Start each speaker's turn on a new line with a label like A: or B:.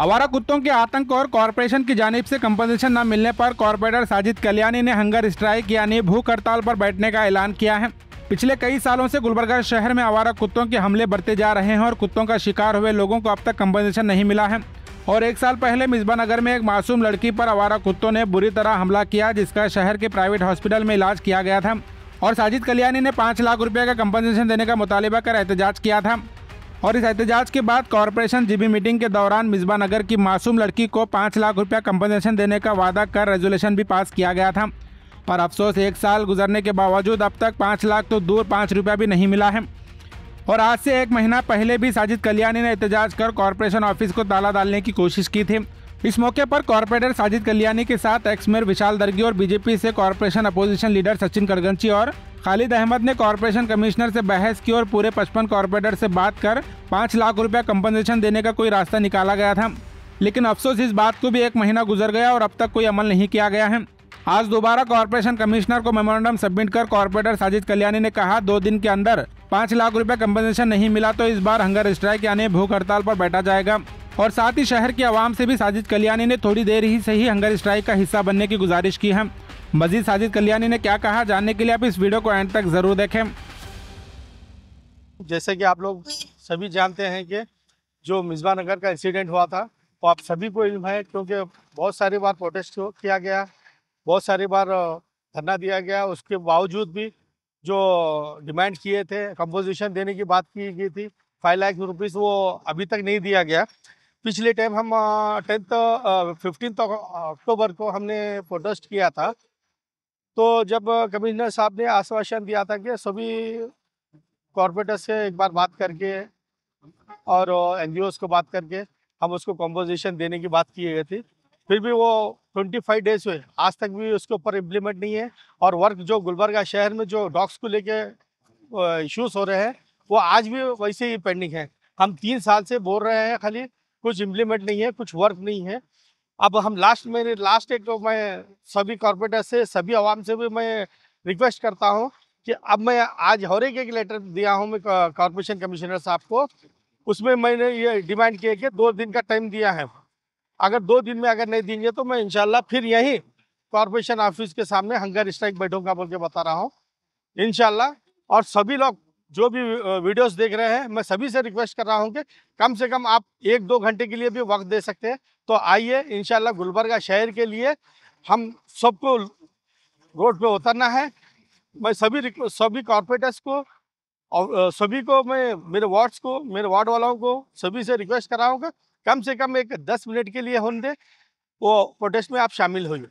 A: आवारा कुत्तों के आतंक और कॉरपोरेशन की जानब से कंपनसेशन न मिलने पर कॉरपोरेटर साजिद कल्याणी ने हंगर स्ट्राइक यानी भूख हड़ताल पर बैठने का ऐलान किया है पिछले कई सालों से गुलबर्गा शहर में आवारा कुत्तों के हमले बढ़ते जा रहे हैं और कुत्तों का शिकार हुए लोगों को अब तक कंपनसेशन नहीं मिला है और एक साल पहले मिसबा नगर में एक मासूम लड़की पर आवारा कुत्तों ने बुरी तरह हमला किया जिसका शहर के प्राइवेट हॉस्पिटल में इलाज किया गया था और साजिद कल्याणी ने पाँच लाख रुपये का कंपनसेशन देने का मुतालबा कर एहतजाज किया था और इस एहतजाज के बाद कॉरपोरेशन जीबी मीटिंग के दौरान मिसबा नगर की मासूम लड़की को पाँच लाख रुपया कंपनसेशन देने का वादा कर रेजोल्यूशन भी पास किया गया था पर अफसोस एक साल गुजरने के बावजूद अब तक पाँच लाख तो दूर पाँच रुपया भी नहीं मिला है और आज से एक महीना पहले भी साजिद कल्याणी ने एहतजाज कर कॉरपोरेशन ऑफिस को ताला डालने की कोशिश की थी इस मौके पर कॉरपोरेटर साजिद कल्याणी के साथ एक्स मेयर विशाल दर्गी और बीजेपी से corporation opposition leader Sachin Karganchi और खालिद अहमद ने कॉरपोरेशन कमिश्नर से बहस की और पूरे पचपन कॉरपोरेटर से बात कर पाँच लाख रुपया कम्पनसेशन देने का कोई रास्ता निकाला गया था लेकिन अफसोस इस बात को भी एक महीना गुजर गया और अब तक कोई अमल नहीं किया गया है आज दोबारा कॉरपोरेशन कमिश्नर को मेमोरेंडम सबमिट कर कॉरपोरेटर साजिद कल्याणी ने कहा दो दिन के अंदर पाँच लाख रुपए कम्पनसेशन नहीं मिला तो इस बार हंगर स्ट्राइक यानी भूख हड़ताल पर बैठा जाएगा और साथ ही शहर की आवाम से भी साजिद कल्याणी ने थोड़ी देर ही से ही हंगर स्ट्राइक का हिस्सा बनने की गुजारिश की है मजीद साजिद कल्याणी ने क्या कहा जानने के लिए आप इस वीडियो को एंड तक ज़रूर देखें
B: जैसे कि आप लोग सभी जानते हैं कि जो मिजबा नगर का इंसिडेंट हुआ था वो तो आप सभी को इल्म है क्योंकि बहुत सारी बार प्रोटेस्ट किया गया बहुत सारी बार धरना दिया गया उसके बावजूद भी जो डिमांड किए थे कंपोजिशन देने की बात की गई थी फाइव लाख रुपीज़ वो अभी तक नहीं दिया गया पिछले टाइम हम टेंथ फिफ्टीन अक्टूबर को हमने प्रोटेस्ट किया था तो जब कमिश्नर साहब ने आश्वासन दिया था कि सभी कॉरपोरेटर से एक बार बात करके और एन को बात करके हम उसको कॉम्पोजिशन देने की बात की गई थी फिर भी वो 25 डेज हुए आज तक भी उसके ऊपर इम्प्लीमेंट नहीं है और वर्क जो गुलबर्गा शहर में जो डॉग्स को लेके इश्यूज हो रहे हैं वो आज भी वैसे ही पेंडिंग है हम तीन साल से बोल रहे हैं खाली कुछ इम्प्लीमेंट नहीं है कुछ वर्क नहीं है अब हम लास्ट में लास्ट एक तो मैं सभी कॉरपोरेटर से सभी आवाम से भी मैं रिक्वेस्ट करता हूँ कि अब मैं आज हर एक एक लेटर दिया हूँ मैं कॉरपोरेशन कमिश्नर साहब को उसमें मैंने ये डिमांड किया कि दो दिन का टाइम दिया है अगर दो दिन में अगर नहीं देंगे तो मैं इनशाला फिर यहीं कॉरपोरेशन ऑफिस के सामने हंगर स्ट्राइक बैठूंगा बोल के बता रहा हूँ इनशाला और सभी लोग जो भी वीडियोस देख रहे हैं मैं सभी से रिक्वेस्ट कर रहा हूं कि कम से कम आप एक दो घंटे के लिए भी वक्त दे सकते हैं तो आइए इनशाला गुलबर्गा शहर के लिए हम सबको रोड पे उतरना है मैं सभी सभी कॉरपोरेटर्स को और सभी को मैं मेरे वार्ड्स को मेरे वार्ड वालों को सभी से रिक्वेस्ट कर रहा हूँ कि कम से कम एक दस मिनट के लिए होने दे वो प्रोटेस्ट में आप शामिल होइए